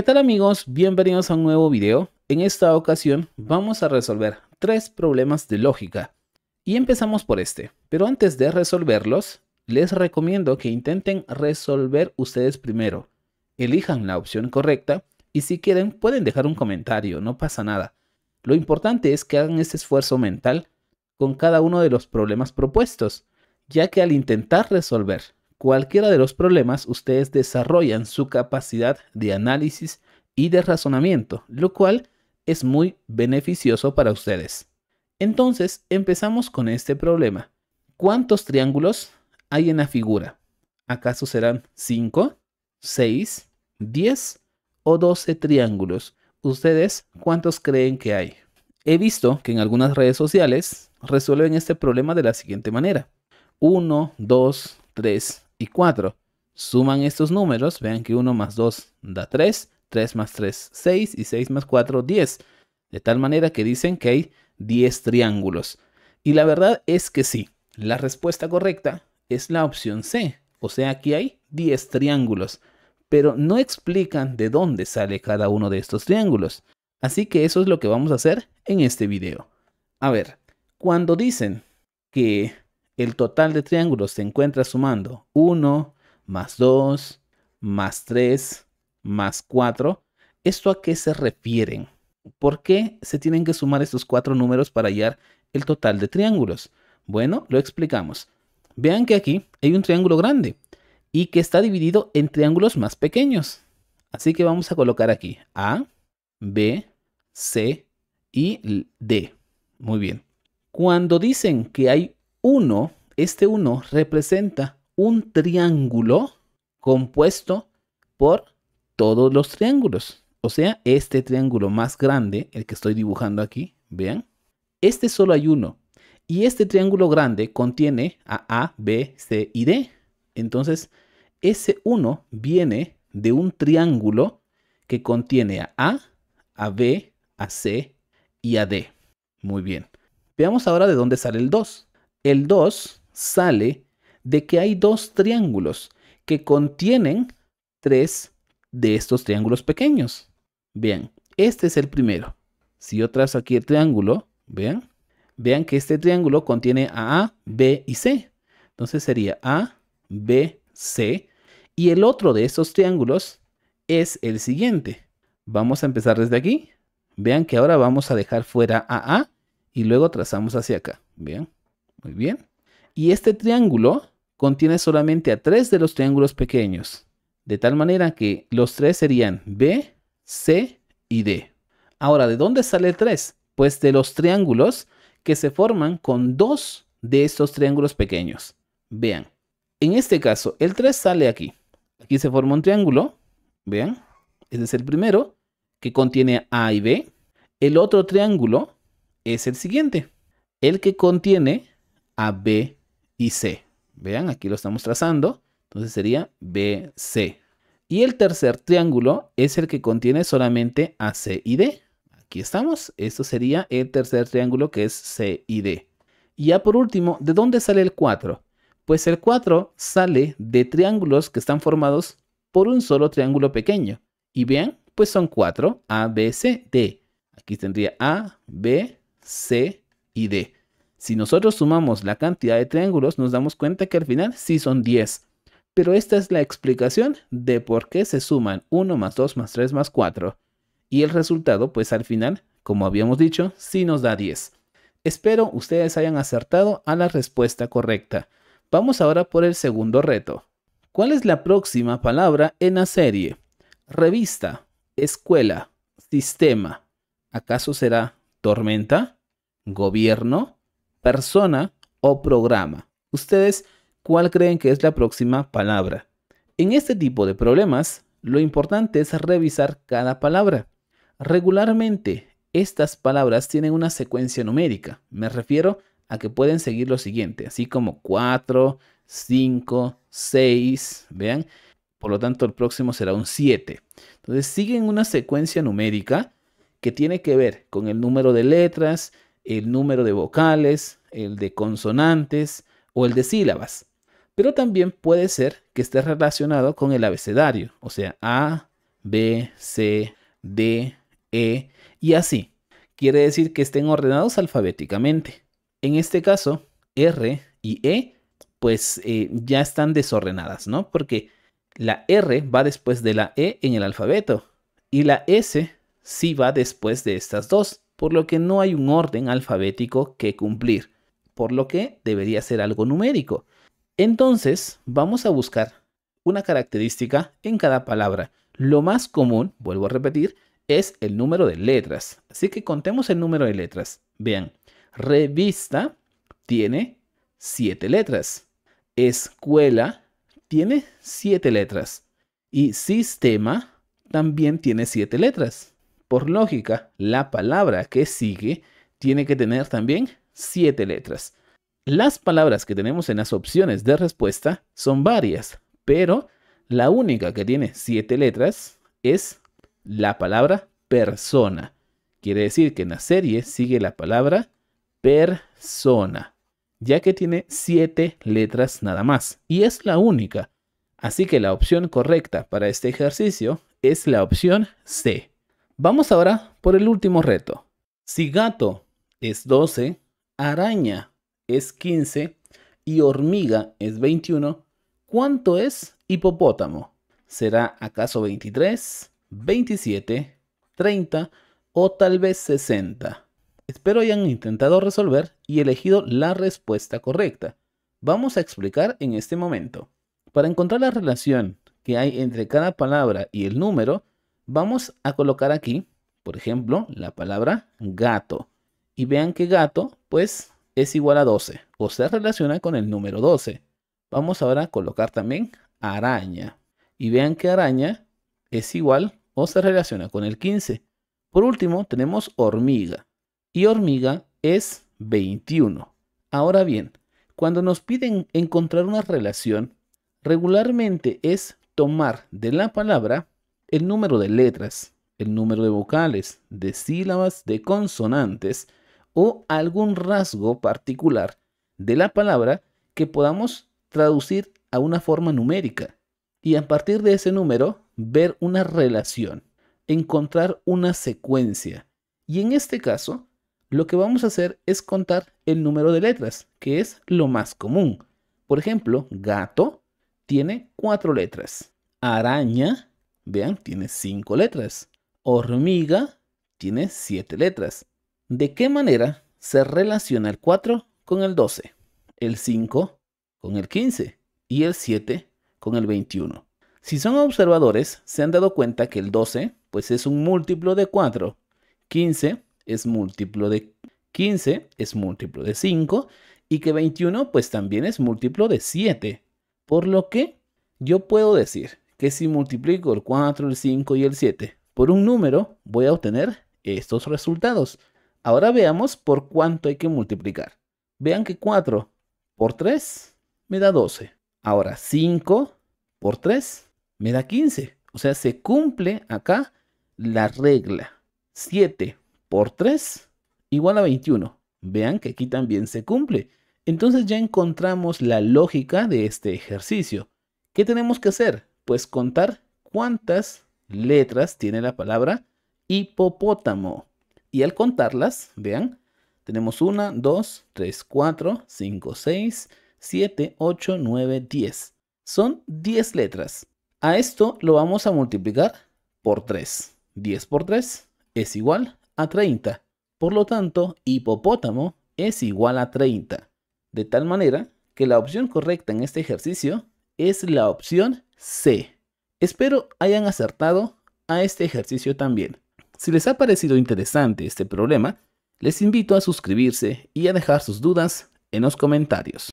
¿Qué tal amigos? Bienvenidos a un nuevo video. En esta ocasión vamos a resolver tres problemas de lógica. Y empezamos por este. Pero antes de resolverlos, les recomiendo que intenten resolver ustedes primero. Elijan la opción correcta y si quieren pueden dejar un comentario, no pasa nada. Lo importante es que hagan este esfuerzo mental con cada uno de los problemas propuestos, ya que al intentar resolver cualquiera de los problemas ustedes desarrollan su capacidad de análisis y de razonamiento, lo cual es muy beneficioso para ustedes. Entonces, empezamos con este problema. ¿Cuántos triángulos hay en la figura? ¿Acaso serán 5, 6, 10 o 12 triángulos? ¿Ustedes cuántos creen que hay? He visto que en algunas redes sociales resuelven este problema de la siguiente manera. 1, 2, 3, y 4. Suman estos números, vean que 1 más 2 da 3, 3 más 3, 6 y 6 más 4, 10. De tal manera que dicen que hay 10 triángulos. Y la verdad es que sí, la respuesta correcta es la opción C. O sea, aquí hay 10 triángulos. Pero no explican de dónde sale cada uno de estos triángulos. Así que eso es lo que vamos a hacer en este video. A ver, cuando dicen que el total de triángulos se encuentra sumando 1 más 2 más 3 más 4. ¿Esto a qué se refieren? ¿Por qué se tienen que sumar estos cuatro números para hallar el total de triángulos? Bueno, lo explicamos. Vean que aquí hay un triángulo grande y que está dividido en triángulos más pequeños. Así que vamos a colocar aquí A, B, C y D. Muy bien. Cuando dicen que hay 1, este 1 representa un triángulo compuesto por todos los triángulos. O sea, este triángulo más grande, el que estoy dibujando aquí, vean, este solo hay uno. Y este triángulo grande contiene a A, B, C y D. Entonces, ese 1 viene de un triángulo que contiene a A, a B, a C y a D. Muy bien. Veamos ahora de dónde sale el 2. El 2 sale de que hay dos triángulos que contienen tres de estos triángulos pequeños. Bien, este es el primero. Si yo trazo aquí el triángulo, vean, vean que este triángulo contiene a A, B y C. Entonces sería A, B, C. Y el otro de estos triángulos es el siguiente. Vamos a empezar desde aquí. Vean que ahora vamos a dejar fuera a A y luego trazamos hacia acá. Vean. Muy bien. Y este triángulo contiene solamente a tres de los triángulos pequeños, de tal manera que los tres serían B, C y D. Ahora, ¿de dónde sale 3? Pues de los triángulos que se forman con dos de estos triángulos pequeños. Vean, en este caso, el 3 sale aquí. Aquí se forma un triángulo, vean, ese es el primero, que contiene A y B. El otro triángulo es el siguiente, el que contiene a B y C. Vean, aquí lo estamos trazando. Entonces sería B, C Y el tercer triángulo es el que contiene solamente a C y D. Aquí estamos. Esto sería el tercer triángulo que es C y D. Y ya por último, ¿de dónde sale el 4? Pues el 4 sale de triángulos que están formados por un solo triángulo pequeño. Y vean, pues son 4, A, B, C, D. Aquí tendría A, B, C y D. Si nosotros sumamos la cantidad de triángulos, nos damos cuenta que al final sí son 10. Pero esta es la explicación de por qué se suman 1 más 2 más 3 más 4. Y el resultado, pues al final, como habíamos dicho, sí nos da 10. Espero ustedes hayan acertado a la respuesta correcta. Vamos ahora por el segundo reto. ¿Cuál es la próxima palabra en la serie? Revista, escuela, sistema. ¿Acaso será tormenta? ¿Gobierno? persona o programa. ¿Ustedes cuál creen que es la próxima palabra? En este tipo de problemas, lo importante es revisar cada palabra. Regularmente, estas palabras tienen una secuencia numérica. Me refiero a que pueden seguir lo siguiente, así como 4, 5, 6, vean. Por lo tanto, el próximo será un 7. Entonces, siguen una secuencia numérica que tiene que ver con el número de letras, el número de vocales, el de consonantes o el de sílabas. Pero también puede ser que esté relacionado con el abecedario, o sea, A, B, C, D, E y así. Quiere decir que estén ordenados alfabéticamente. En este caso, R y E pues eh, ya están desordenadas, ¿no? Porque la R va después de la E en el alfabeto y la S sí va después de estas dos por lo que no hay un orden alfabético que cumplir, por lo que debería ser algo numérico. Entonces, vamos a buscar una característica en cada palabra. Lo más común, vuelvo a repetir, es el número de letras. Así que contemos el número de letras. Vean, revista tiene siete letras. Escuela tiene siete letras. Y sistema también tiene siete letras. Por lógica, la palabra que sigue tiene que tener también siete letras. Las palabras que tenemos en las opciones de respuesta son varias, pero la única que tiene siete letras es la palabra persona. Quiere decir que en la serie sigue la palabra persona, ya que tiene siete letras nada más y es la única. Así que la opción correcta para este ejercicio es la opción C. Vamos ahora por el último reto. Si gato es 12, araña es 15 y hormiga es 21, ¿cuánto es hipopótamo? ¿Será acaso 23, 27, 30 o tal vez 60? Espero hayan intentado resolver y elegido la respuesta correcta. Vamos a explicar en este momento. Para encontrar la relación que hay entre cada palabra y el número, Vamos a colocar aquí, por ejemplo, la palabra gato. Y vean que gato, pues, es igual a 12 o se relaciona con el número 12. Vamos ahora a colocar también araña. Y vean que araña es igual o se relaciona con el 15. Por último, tenemos hormiga. Y hormiga es 21. Ahora bien, cuando nos piden encontrar una relación, regularmente es tomar de la palabra el número de letras, el número de vocales, de sílabas, de consonantes o algún rasgo particular de la palabra que podamos traducir a una forma numérica y a partir de ese número ver una relación, encontrar una secuencia. Y en este caso, lo que vamos a hacer es contar el número de letras, que es lo más común. Por ejemplo, gato tiene cuatro letras, araña Vean, tiene cinco letras. Hormiga tiene siete letras. ¿De qué manera se relaciona el 4 con el 12, el 5 con el 15 y el 7 con el 21? Si son observadores, se han dado cuenta que el 12 pues es un múltiplo de 4, 15 es múltiplo de 15 es múltiplo de 5 y que 21 pues también es múltiplo de 7. Por lo que yo puedo decir que si multiplico el 4, el 5 y el 7 por un número, voy a obtener estos resultados. Ahora veamos por cuánto hay que multiplicar. Vean que 4 por 3 me da 12. Ahora 5 por 3 me da 15. O sea, se cumple acá la regla. 7 por 3 igual a 21. Vean que aquí también se cumple. Entonces ya encontramos la lógica de este ejercicio. ¿Qué tenemos que hacer? pues contar cuántas letras tiene la palabra hipopótamo. Y al contarlas, vean, tenemos 1, 2, 3, 4, 5, 6, 7, 8, 9, 10. Son 10 letras. A esto lo vamos a multiplicar por 3. 10 por 3 es igual a 30. Por lo tanto, hipopótamo es igual a 30. De tal manera que la opción correcta en este ejercicio es la opción C. Espero hayan acertado a este ejercicio también. Si les ha parecido interesante este problema, les invito a suscribirse y a dejar sus dudas en los comentarios.